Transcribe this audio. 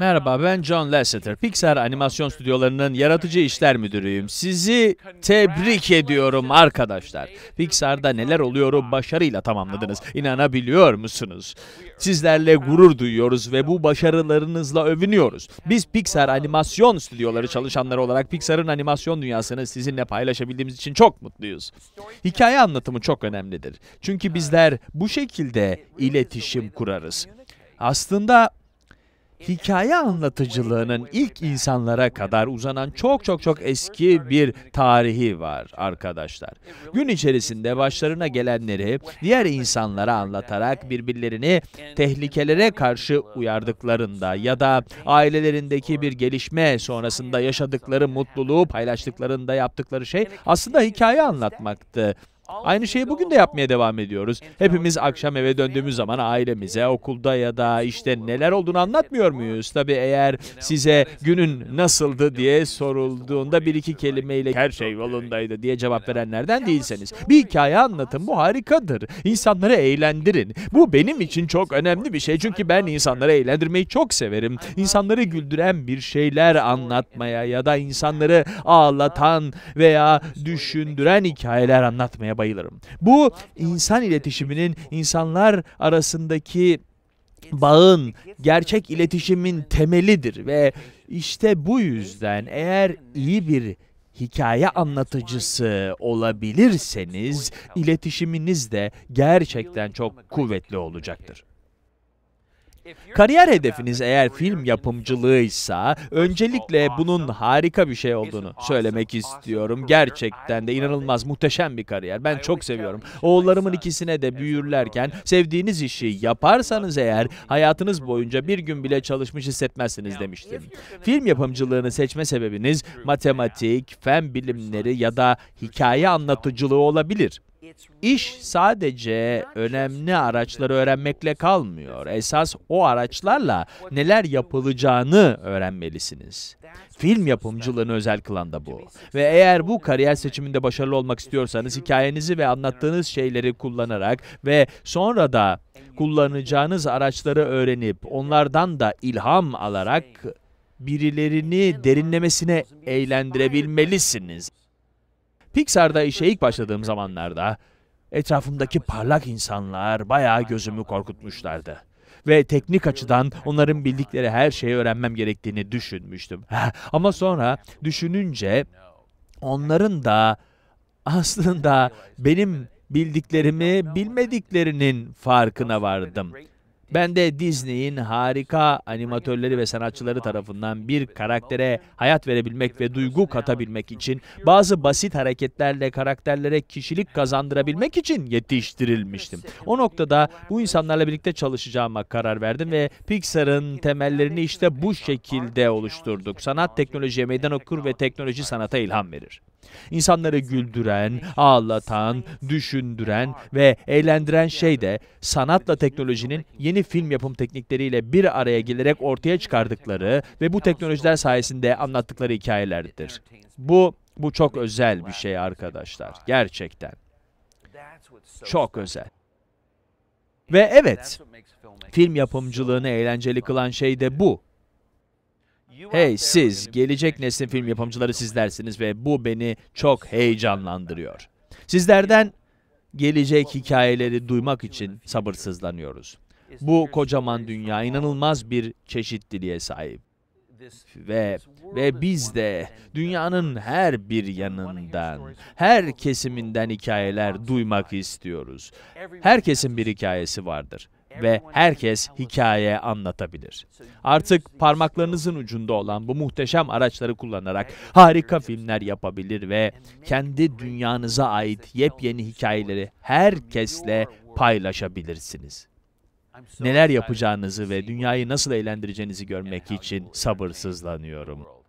Merhaba ben John Lasseter, Pixar Animasyon Stüdyoları'nın yaratıcı işler müdürüyüm. Sizi tebrik ediyorum arkadaşlar. Pixar'da neler oluyoru başarıyla tamamladınız. İnanabiliyor musunuz? Sizlerle gurur duyuyoruz ve bu başarılarınızla övünüyoruz. Biz Pixar Animasyon Stüdyoları çalışanları olarak Pixar'ın animasyon dünyasını sizinle paylaşabildiğimiz için çok mutluyuz. Hikaye anlatımı çok önemlidir. Çünkü bizler bu şekilde iletişim kurarız. Aslında hikaye anlatıcılığının ilk insanlara kadar uzanan çok çok çok eski bir tarihi var arkadaşlar. Gün içerisinde başlarına gelenleri diğer insanlara anlatarak birbirlerini tehlikelere karşı uyardıklarında ya da ailelerindeki bir gelişme sonrasında yaşadıkları mutluluğu paylaştıklarında yaptıkları şey aslında hikaye anlatmaktı. Aynı şeyi bugün de yapmaya devam ediyoruz. Hepimiz akşam eve döndüğümüz zaman ailemize, okulda ya da işte neler olduğunu anlatmıyor muyuz? Tabii eğer size günün nasıldı diye sorulduğunda bir iki kelimeyle her şey yolundaydı diye cevap verenlerden değilseniz. Bir hikaye anlatın bu harikadır. İnsanları eğlendirin. Bu benim için çok önemli bir şey çünkü ben insanları eğlendirmeyi çok severim. İnsanları güldüren bir şeyler anlatmaya ya da insanları ağlatan veya düşündüren hikayeler anlatmaya bayılırım. Bu insan iletişiminin insanlar arasındaki bağın, gerçek iletişimin temelidir ve işte bu yüzden eğer iyi bir hikaye anlatıcısı olabilirseniz iletişiminiz de gerçekten çok kuvvetli olacaktır. Kariyer hedefiniz eğer film yapımcılığıysa öncelikle bunun harika bir şey olduğunu söylemek istiyorum. Gerçekten de inanılmaz muhteşem bir kariyer. Ben çok seviyorum. Oğullarımın ikisine de büyürlerken sevdiğiniz işi yaparsanız eğer hayatınız boyunca bir gün bile çalışmış hissetmezsiniz demiştim. Film yapımcılığını seçme sebebiniz matematik, fen bilimleri ya da hikaye anlatıcılığı olabilir. İş sadece önemli araçları öğrenmekle kalmıyor. Esas o araçlarla neler yapılacağını öğrenmelisiniz. Film yapımcılığını özel kılan da bu. Ve eğer bu kariyer seçiminde başarılı olmak istiyorsanız hikayenizi ve anlattığınız şeyleri kullanarak ve sonra da kullanacağınız araçları öğrenip onlardan da ilham alarak birilerini derinlemesine eğlendirebilmelisiniz. Pixar'da işe ilk başladığım zamanlarda etrafımdaki parlak insanlar bayağı gözümü korkutmuşlardı. Ve teknik açıdan onların bildikleri her şeyi öğrenmem gerektiğini düşünmüştüm. Ama sonra düşününce onların da aslında benim bildiklerimi bilmediklerinin farkına vardım. Ben de Disney'in harika animatörleri ve sanatçıları tarafından bir karaktere hayat verebilmek ve duygu katabilmek için bazı basit hareketlerle karakterlere kişilik kazandırabilmek için yetiştirilmiştim. O noktada bu insanlarla birlikte çalışacağıma karar verdim ve Pixar'ın temellerini işte bu şekilde oluşturduk. Sanat teknolojiye meydan okur ve teknoloji sanata ilham verir. İnsanları güldüren, ağlatan, düşündüren ve eğlendiren şey de sanatla teknolojinin yeni film yapım teknikleriyle bir araya gelerek ortaya çıkardıkları ve bu teknolojiler sayesinde anlattıkları hikayelerdir. Bu bu çok özel bir şey arkadaşlar. Gerçekten. Çok özel. Ve evet, film yapımcılığını eğlenceli kılan şey de bu. Hey siz, gelecek neslin film yapımcıları sizlersiniz ve bu beni çok heyecanlandırıyor. Sizlerden gelecek hikayeleri duymak için sabırsızlanıyoruz. Bu kocaman dünya inanılmaz bir çeşitliliğe sahip. Ve ve biz de dünyanın her bir yanından, her kesiminden hikayeler duymak istiyoruz. Her kesin bir hikayesi vardır ve herkes hikaye anlatabilir. Artık parmaklarınızın ucunda olan bu muhteşem araçları kullanarak harika filmler yapabilir ve kendi dünyanıza ait yepyeni hikayeleri herkesle paylaşabilirsiniz. Neler yapacağınızı ve dünyayı nasıl eğlendireceğinizi görmek için sabırsızlanıyorum.